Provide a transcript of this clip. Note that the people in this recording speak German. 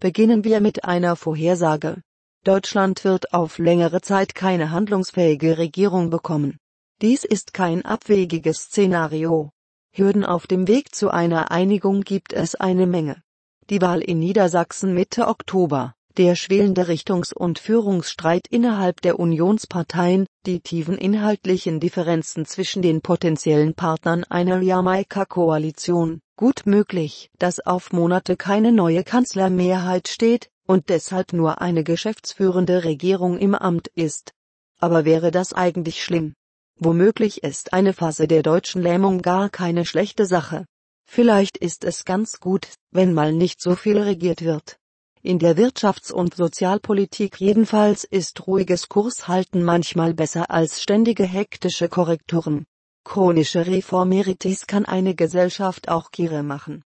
beginnen wir mit einer Vorhersage. Deutschland wird auf längere Zeit keine handlungsfähige Regierung bekommen. Dies ist kein abwegiges Szenario. Hürden auf dem Weg zu einer Einigung gibt es eine Menge. Die Wahl in Niedersachsen Mitte Oktober, der schwelende Richtungs- und Führungsstreit innerhalb der Unionsparteien, die tiefen inhaltlichen Differenzen zwischen den potenziellen Partnern einer Jamaika-Koalition, Gut möglich, dass auf Monate keine neue Kanzlermehrheit steht und deshalb nur eine geschäftsführende Regierung im Amt ist. Aber wäre das eigentlich schlimm? Womöglich ist eine Phase der deutschen Lähmung gar keine schlechte Sache. Vielleicht ist es ganz gut, wenn mal nicht so viel regiert wird. In der Wirtschafts- und Sozialpolitik jedenfalls ist ruhiges Kurshalten manchmal besser als ständige hektische Korrekturen. Chronische Reformitis kann eine Gesellschaft auch kirre machen.